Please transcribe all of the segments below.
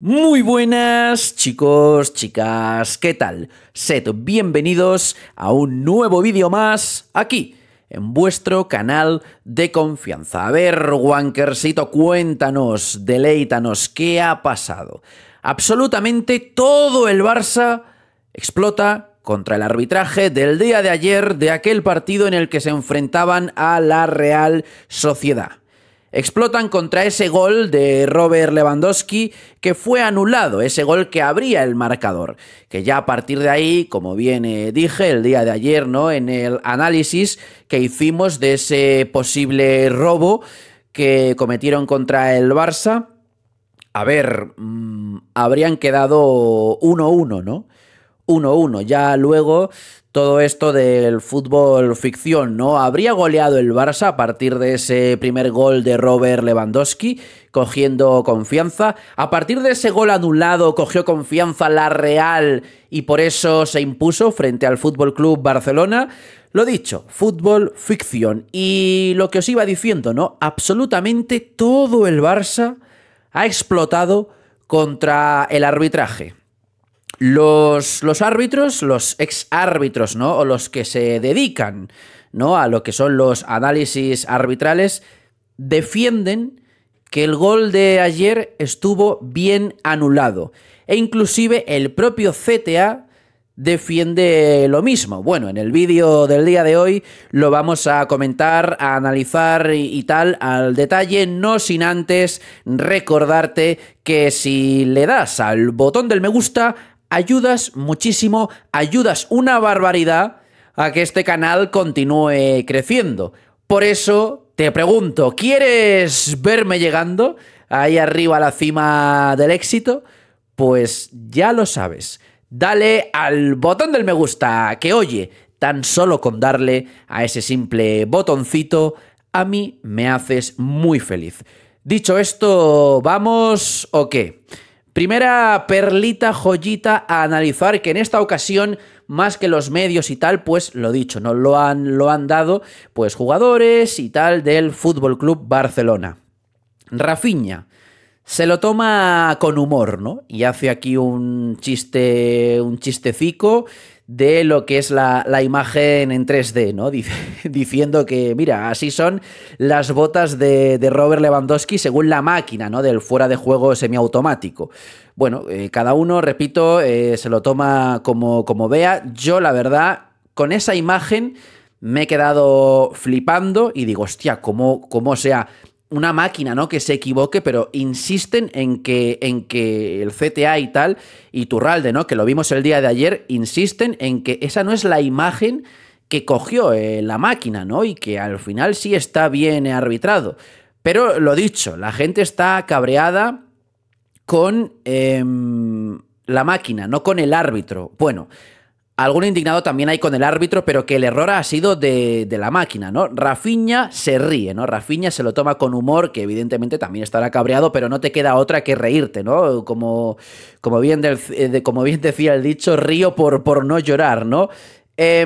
Muy buenas chicos, chicas, ¿qué tal? Sed bienvenidos a un nuevo vídeo más aquí, en vuestro canal de confianza. A ver, Wankersito, cuéntanos, deleítanos, ¿qué ha pasado? Absolutamente todo el Barça explota contra el arbitraje del día de ayer de aquel partido en el que se enfrentaban a la Real Sociedad explotan contra ese gol de Robert Lewandowski que fue anulado, ese gol que abría el marcador, que ya a partir de ahí, como bien eh, dije el día de ayer, ¿no? en el análisis que hicimos de ese posible robo que cometieron contra el Barça, a ver, mm, habrían quedado 1-1, ¿no? 1-1, ya luego todo esto del fútbol ficción, ¿no? Habría goleado el Barça a partir de ese primer gol de Robert Lewandowski, cogiendo confianza. A partir de ese gol anulado, cogió confianza la Real y por eso se impuso frente al Fútbol Club Barcelona. Lo dicho, fútbol ficción. Y lo que os iba diciendo, ¿no? Absolutamente todo el Barça ha explotado contra el arbitraje. Los, árbitros, los ex árbitros, ¿no? O los que se dedican, ¿no? A lo que son los análisis arbitrales, defienden que el gol de ayer estuvo bien anulado. E inclusive el propio CTA defiende lo mismo. Bueno, en el vídeo del día de hoy lo vamos a comentar, a analizar y, tal al detalle, no sin antes recordarte que si le das al botón del me gusta, ayudas muchísimo, ayudas una barbaridad a que este canal continúe creciendo. Por eso te pregunto, ¿quieres verme llegando ahí arriba a la cima del éxito? Pues ya lo sabes. Dale al botón del me gusta, que oye, tan solo con darle a ese simple botoncito, a mí me haces muy feliz. Dicho esto, ¿vamos o qué? Primera perlita, joyita a analizar, que en esta ocasión, más que los medios y tal, pues lo dicho, ¿no? Lo han, lo han dado, pues jugadores y tal del Fútbol Club Barcelona. Rafiña, se lo toma con humor, ¿no? Y hace aquí un chiste, un chistecico de lo que es la, imagen en 3D, ¿no? diciendo que, mira, así son las botas de, de, Robert Lewandowski según la máquina, ¿no? Del fuera de juego semiautomático. Bueno, eh, cada uno, repito, eh, se lo toma como, como vea. Yo, la verdad, con esa imagen me he quedado flipando y digo, hostia, cómo, cómo sea una máquina, ¿no? Que se equivoque, pero insisten en que, en que el CTA y tal, y Turralde, ¿no? Que lo vimos el día de ayer, insisten en que esa no es la imagen que cogió eh, la máquina, ¿no? Y que al final sí está bien arbitrado. Pero lo dicho, la gente está cabreada con em, la máquina, no con el árbitro. Bueno, Algún indignado también hay con el árbitro, pero que el error ha sido de, de, la máquina, ¿no? Rafiña se ríe, ¿no? Rafinha se lo toma con humor, que evidentemente también estará cabreado, pero no te queda otra que reírte, ¿no? Como, como, bien, eh, de, como bien decía el dicho, río por, por no llorar, ¿no? Eh,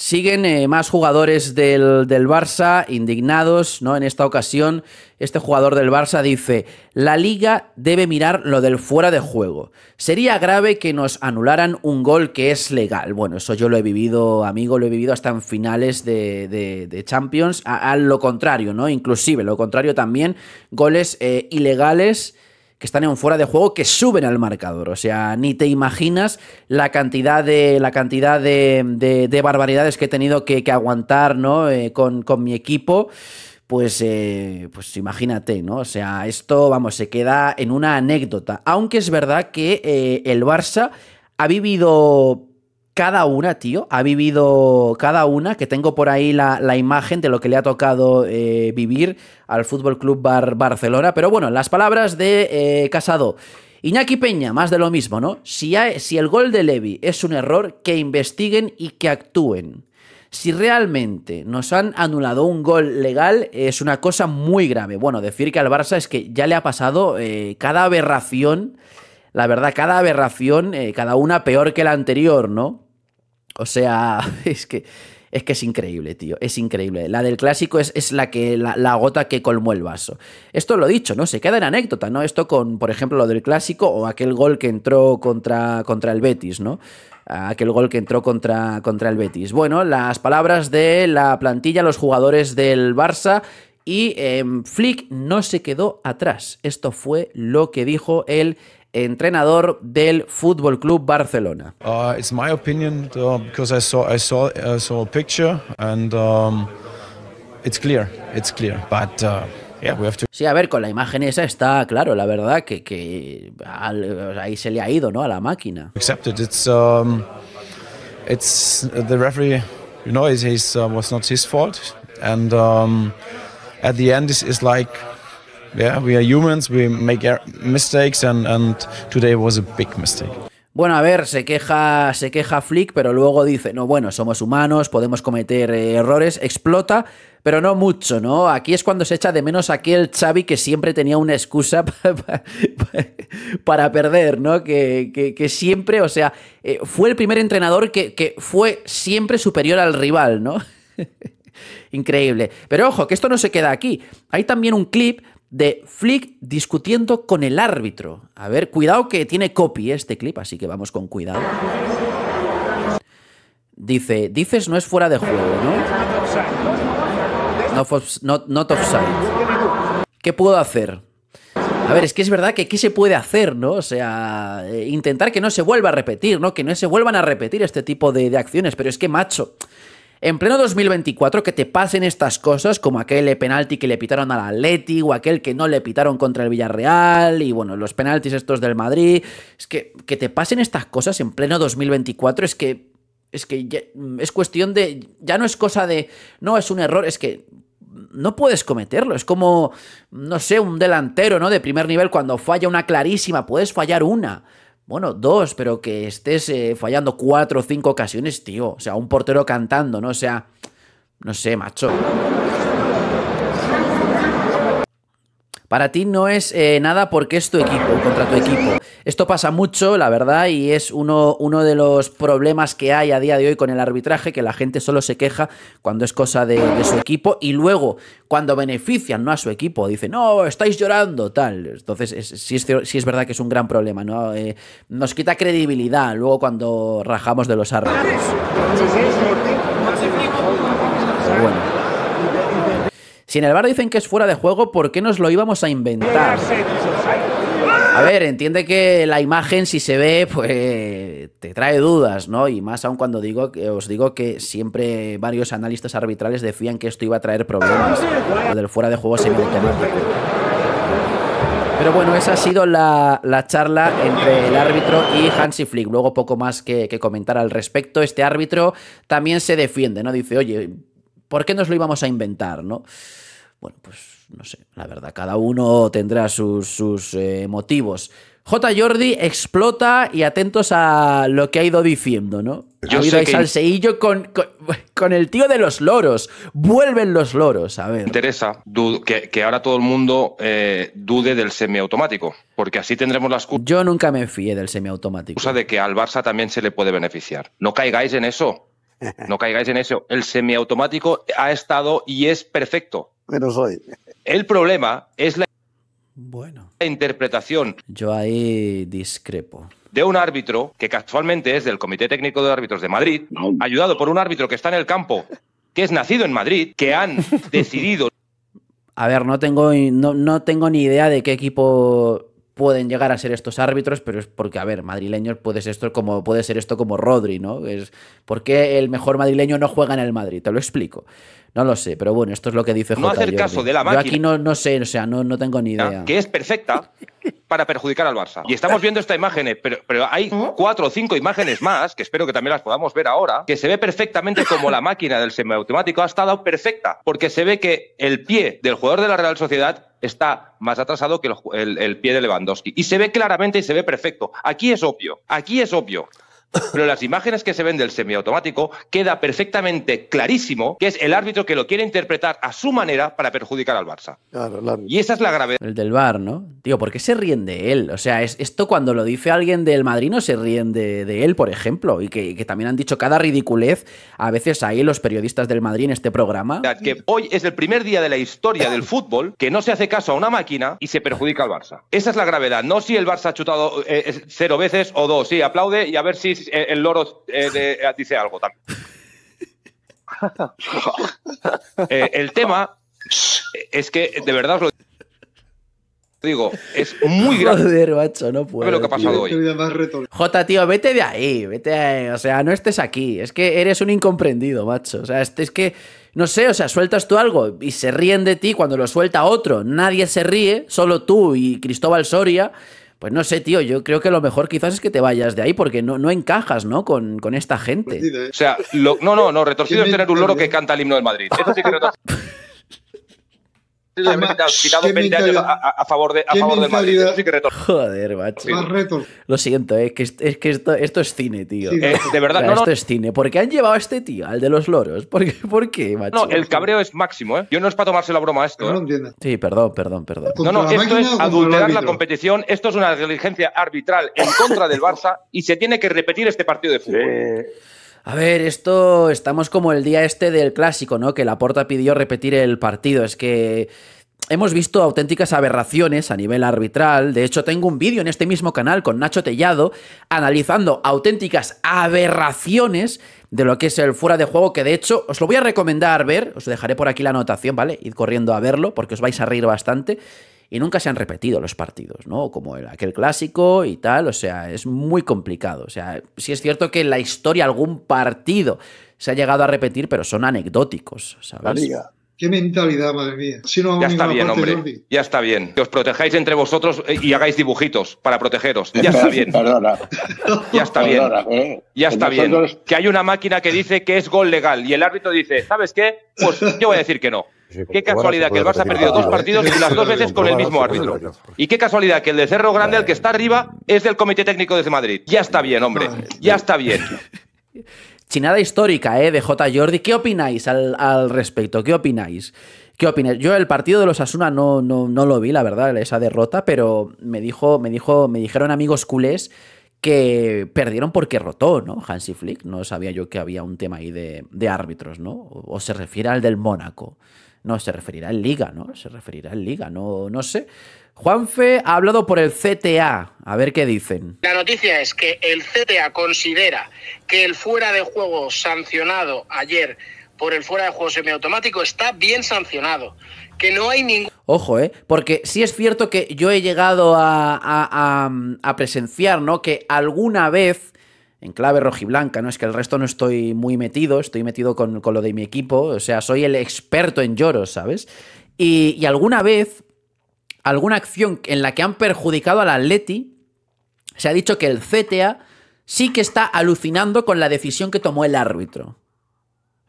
Siguen eh, más jugadores del, Barça indignados, ¿no? En esta ocasión, este jugador del Barça dice, la liga debe mirar lo del fuera de juego. Sería grave que nos anularan un gol que es legal. Bueno, eso yo lo he vivido, amigo, lo he vivido hasta en finales de, Champions, a, lo contrario, ¿no? Inclusive, lo contrario también, goles eh, ilegales que están en fuera de juego que suben al marcador. O sea, ni te imaginas la cantidad de, la cantidad de, barbaridades que he tenido que, aguantar ¿no? Eh, con, con mi equipo pues, eh, pues imagínate, ¿no? O sea, esto, vamos, se queda en una anécdota. Aunque es verdad que eh, el Barça ha vivido cada una, tío, ha vivido cada una, que tengo por ahí la, imagen de lo que le ha tocado eh, vivir al Fútbol Club Barcelona. Pero bueno, las palabras de eh, Casado. Iñaki Peña, más de lo mismo, ¿no? Si, si el gol de Levi es un error, que investiguen y que actúen. Si realmente nos han anulado un gol legal es una cosa muy grave. Bueno, decir que al Barça es que ya le ha pasado eh, cada aberración, la verdad, cada aberración, cada una peor que la anterior, ¿no? O sea, es que, es que es increíble, tío. Es increíble. La del clásico es, la, que, la, gota que colmó el vaso. Esto lo he dicho, ¿no? Se queda en anécdota, ¿no? Esto con, por ejemplo, lo del clásico o aquel gol que entró contra, contra el Betis, ¿no? Aquel gol que entró contra, contra el Betis. Bueno, las palabras de la plantilla, los jugadores del Barça y eh, Flick no se quedó atrás. Esto fue lo que dijo el entrenador del Fútbol Club Barcelona. Uh, it's my opinion uh, because I saw I saw I saw picture and um, it's clear, it's clear, but. Uh, sí, a ver, con la imagen esa está claro, la verdad que, que ahí se le ha ido, ¿no? A la máquina. Accepted. It's um, it's the referee, you know, it uh, was not his fault, and um, like Bueno, a ver, se queja, se queja Flick, pero luego dice, no, bueno, somos humanos, podemos cometer eh, errores, explota, pero no mucho, ¿no? Aquí es cuando se echa de menos aquel Xavi que siempre tenía una excusa para perder, ¿no? Que, que, que siempre, o sea, eh, fue el primer entrenador que, que fue siempre superior al rival, ¿no? Increíble. Pero ojo, que esto no se queda aquí. Hay también un clip de Flick discutiendo con el árbitro. A ver, cuidado que tiene copy este clip, así que vamos con cuidado. Dice, dices no es fuera de juego, ¿no? Not, offside. ¿Qué puedo hacer? A ver, es que es verdad que qué se puede hacer, ¿no? O sea, eh, intentar que no se vuelva a repetir, ¿no? Que no se vuelvan a repetir este tipo de acciones, pero es que, macho, en pleno 2024 que te pasen estas cosas como aquel penalti que le pitaron al Atleti o aquel que no le pitaron contra el Villarreal y bueno, los penaltis estos del Madrid, es que que te pasen estas cosas en pleno 2024 es que es que es cuestión de ya no es cosa de no es un error, es que no puedes cometerlo. Es como, no sé, un delantero, ¿no? De primer nivel, cuando falla una clarísima, puedes fallar una. Bueno, dos, pero que estés eh, fallando cuatro o cinco ocasiones, tío. O sea, un portero cantando, ¿no? O sea, no sé, macho. Para ti no es eh, nada porque es tu equipo, contra tu equipo. Esto pasa mucho, la verdad, y es uno, uno de los problemas que hay a día de hoy con el arbitraje, que la gente solo se queja cuando es cosa de, su equipo y luego cuando benefician ¿no? a su equipo, dicen, no, estáis llorando, tal. Entonces, sí, es, verdad que es un gran problema, ¿no? Eh, nos quita credibilidad luego cuando rajamos de los árbitros. Si en el bar dicen que es fuera de juego, ¿por qué nos lo íbamos a inventar? A ver, entiende que la imagen, si se ve, pues te trae dudas, ¿no? Y más aún cuando digo, os digo que siempre varios analistas arbitrales decían que esto iba a traer problemas. Lo del fuera de juego inventó. Pero bueno, esa ha sido la, charla entre el árbitro y Hansi Flick. Luego poco más que, que comentar al respecto. Este árbitro también se defiende, ¿no? Dice, oye, ¿Por qué nos lo íbamos a inventar, no? Bueno, pues no sé, la verdad, cada uno tendrá sus, eh, motivos. J. Jordi explota y atentos a lo que ha ido diciendo, ¿no? Yo ha habido que... con, con, con, el tío de los loros. Vuelven los loros, a ver. Me interesa que, ahora todo el mundo eh, dude del semiautomático, porque así tendremos las... Yo nunca me fié del semiautomático. Usa de que al Barça también se le puede beneficiar. No caigáis en eso. No caigáis en eso. El semiautomático ha estado y es perfecto. Pero El problema es la interpretación. Yo ahí discrepo. De un árbitro que actualmente es del Comité Técnico de Árbitros de Madrid, ayudado por un árbitro que está en el campo, que es nacido en Madrid, que han decidido. A ver, no tengo, no tengo ni idea de qué equipo pueden llegar a ser estos árbitros, pero es porque, a ver, madrileños puede ser esto como, puede ser esto como Rodri, ¿no? Es, ¿Por qué el mejor madrileño no juega en el Madrid? Te lo explico. No lo sé, pero bueno, esto es lo que dice No hacer caso de la máquina. Yo aquí no, no sé, o sea, no, no tengo ni idea. Que es perfecta para perjudicar al Barça. Y estamos viendo esta imagen, eh, pero, pero hay ¿Eh? cuatro o cinco imágenes más, que espero que también las podamos ver ahora, que se ve perfectamente como la máquina del semiautomático ha estado perfecta, porque se ve que el pie del jugador de la Real Sociedad está más atrasado que el, el pie de Lewandowski. Y se ve claramente y se ve perfecto. Aquí es obvio, aquí es obvio. Pero las imágenes que se ven del semiautomático queda perfectamente clarísimo que es el árbitro que lo quiere interpretar a su manera para perjudicar al Barça. Y esa es la gravedad. El del Bar, ¿no? Tío, ¿por qué se ríen de él? O sea, es, esto cuando lo dice alguien del Madrid no se ríen de, él, por ejemplo. Y que, también han dicho cada ridiculez. A veces ahí los periodistas del Madrid en este programa. Que hoy es el primer día de la historia del fútbol que no se hace caso a una máquina y se perjudica al Barça. Esa es la gravedad. No si el Barça ha chutado eh, eh, cero veces o dos. Sí, aplaude y a ver si eh, el loro eh, eh, dice algo también. el tema es que, de verdad os lo digo, es muy grave. Joder, no puedo. lo que Jota, tío, vete de ahí, vete O sea, no estés aquí. Es que eres un incomprendido, macho. O sea, es que, no sé, o sea, sueltas tú algo y se ríen de ti cuando lo suelta otro. Nadie se ríe, solo tú y Cristóbal Soria. Pues no sé, tío, yo creo que lo mejor quizás es que te vayas de ahí porque no, no encajas, ¿no? Con, esta pues gente. O sea, no, no, no, retorcido es tener un loro que canta el himno del Madrid. ha 20 años a, favor, de, a Madrid. que Joder, macho. Lo siento, eh, es que, es que esto, esto es cine, tío. Eh, de verdad, no, Esto es cine. ¿Por qué han llevado a este tío, al de los loros? ¿Por qué, por qué macho? No, el cabreo es máximo, ¿eh? Yo no es para tomarse la broma esto. No, ¿eh? entiendo. Sí, perdón, perdón, perdón. No, no, esto es adulterar la competición. Esto es una diligencia arbitral en contra del Barça y se tiene que repetir este partido de fútbol. A ver, esto estamos como el día este del clásico, ¿no? Que Laporta pidió repetir el partido. Es que hemos visto auténticas aberraciones a nivel arbitral. De hecho, tengo un vídeo en este mismo canal con Nacho Tellado analizando auténticas aberraciones de lo que es el fuera de juego, que de hecho os lo voy a recomendar ver. Os dejaré por aquí la anotación, ¿vale? Id corriendo a verlo porque os vais a reír bastante y nunca se han repetido los partidos, ¿no? Como el, aquel clásico y tal, o sea, es muy complicado. O sea, sí es cierto que en la historia algún partido se ha llegado a repetir, pero son anecdóticos, ¿sabes? Qué mentalidad, madre mía. ya está bien, hombre. Ya está bien. Que os protejáis entre vosotros eh, y hagáis dibujitos para protegeros. Ya está bien. Perdona. Ya está bien. Eh. Ya está bien. Que hay una máquina que dice que es gol legal y el árbitro dice, ¿sabes qué? Pues yo voy a decir que no. Qué casualidad que el Barça ha perdido dos partidos y las dos veces con el mismo árbitro. Y qué casualidad que el de Cerro Grande, el que está arriba, es del Comité Técnico de Madrid. Ya está bien, hombre. Ah, ya está bien. Chinada histórica, ¿eh? De J. Jordi. ¿Qué opináis al, respecto? ¿Qué opináis? ¿Qué Yo el partido de los Asuna no, no, no, lo vi, la verdad, esa derrota, pero me dijo, me dijo, me dijeron amigos culés que perdieron porque rotó, ¿no? Hansi Flick. No sabía yo que había un tema ahí de, árbitros, ¿no? o se refiere al del Mónaco. No, se referirá al liga, ¿no? Se referirá al liga, no, no sé. Juanfe ha hablado por el CTA. A ver qué dicen. La noticia es que el CTA considera que el fuera de juego sancionado ayer por el fuera de juego semiautomático está bien sancionado. Que no hay ningún. Ojo, ¿eh? Porque sí es cierto que yo he llegado a, a presenciar, ¿no? Que alguna vez en clave rojiblanca, ¿no? Es que el resto no estoy muy metido, estoy metido con, lo de mi equipo, o sea, soy el experto en lloros, ¿sabes? Y, alguna vez, alguna acción en la que han perjudicado al Atleti, se ha dicho que el CTA sí que está alucinando con la decisión que tomó el árbitro.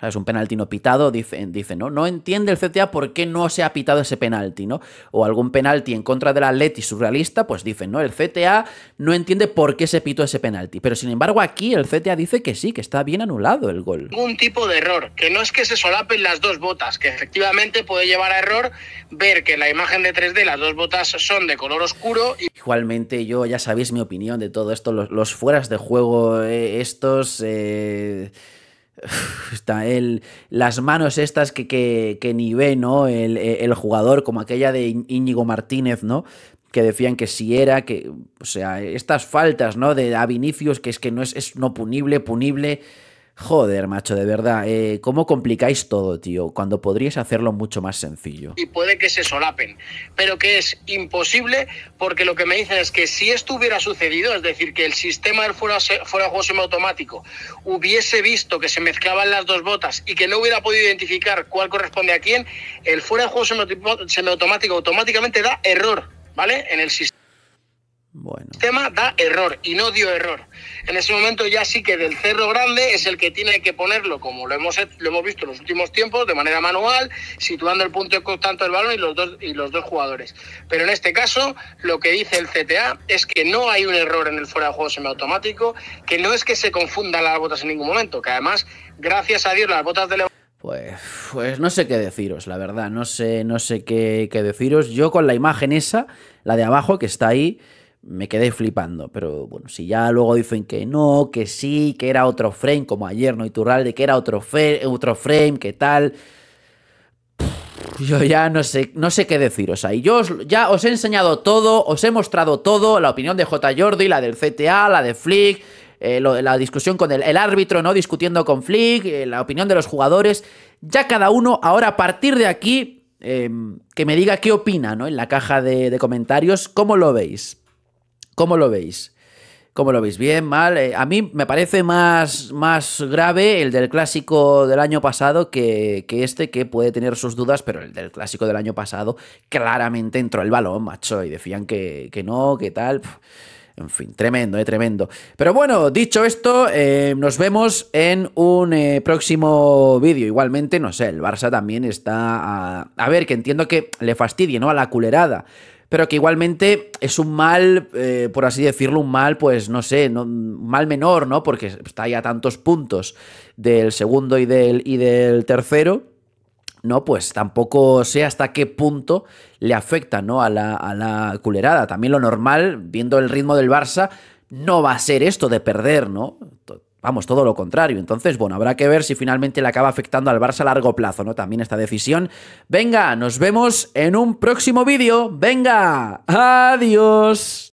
Es un penalti no pitado, dice, ¿no? No entiende el CTA por qué no se ha pitado ese penalti, ¿no? O algún penalti en contra del Atleti surrealista, pues dicen, ¿no? El CTA no entiende por qué se pitó ese penalti. Pero sin embargo, aquí el CTA dice que sí, que está bien anulado el gol. Un tipo de error, que no es que se solapen las dos botas, que efectivamente puede llevar a error ver que la imagen de 3D, las dos botas son de color oscuro. Igualmente, yo ya sabéis mi opinión de todo esto, los, fueras de juego, eh, estos. Eh, Está las manos estas que, ni ve, ¿no? El, eh, jugador, como aquella de Íñigo Martínez, ¿no? Que decían que si era, que. O sea, estas faltas, ¿no? De a que es que no es, es no punible, punible. Joder, macho, de verdad, eh, ¿cómo complicáis todo, tío? Cuando podríais hacerlo mucho más sencillo. Y puede que se solapen, pero que es imposible porque lo que me dicen es que si esto hubiera sucedido, es decir, que el sistema del fuera, fuera de juego semiautomático hubiese visto que se mezclaban las dos botas y que no hubiera podido identificar cuál corresponde a quién, el fuera de juego semiautomático automáticamente da error, ¿vale? En el sistema. El sistema da error y no dio error. En ese momento ya sí que del cerro grande es el que tiene que ponerlo, como lo hemos, lo hemos visto en los últimos tiempos, de manera manual, situando el punto de contacto del balón y los, dos, y los dos jugadores. Pero en este caso, lo que dice el CTA es que no hay un error en el fuera de juego semiautomático, que no es que se confundan las botas en ningún momento, que además, gracias a Dios, las botas de León pues, pues, no sé qué deciros, la verdad, no sé, no sé qué, qué, deciros. Yo con la imagen esa, la de abajo que está ahí, me quedé flipando. Pero bueno, si ya luego dicen que no, que sí, que era otro frame, como ayer, ¿no? de que era otro, otro frame, que tal. yo ya no sé, no sé qué deciros ahí. Yo ya os he enseñado todo, os he mostrado todo, la opinión de J. Jordi, la del CTA, la de Flick, eh, la discusión con el, árbitro, ¿no? Discutiendo con Flick, eh, la opinión de los jugadores. Ya cada uno, ahora a partir de aquí, em, que me diga qué opina, ¿no? En la caja de, de comentarios, ¿cómo lo veis? ¿Cómo lo veis? ¿Cómo lo veis? ¿Bien? ¿Mal? Eh, a mí me parece más, más grave el del clásico del año pasado que, este, que puede tener sus dudas, pero el del clásico del año pasado claramente entró el balón, macho, y decían que, no, que tal. En fin, tremendo, eh, tremendo. Pero bueno, dicho esto, eh, nos vemos en un próximo vídeo. Igualmente, no sé, el Barça también está a, a ver, que entiendo que le fastidie, ¿no? A la culerada pero que igualmente es un mal, eh, por así decirlo, un mal, pues no sé, un mal menor, ¿no? Porque está ya tantos puntos del segundo y del, y del tercero. ¿no? Pues tampoco sé hasta qué punto le afecta, ¿no? A la, a la culerada. También lo normal, viendo el ritmo del Barça, no va a ser esto de perder, ¿no? Vamos, todo lo contrario. Entonces, bueno, habrá que ver si finalmente le acaba afectando al Barça a largo plazo, ¿no? También esta decisión. Venga, nos vemos en un próximo vídeo. Venga, adiós.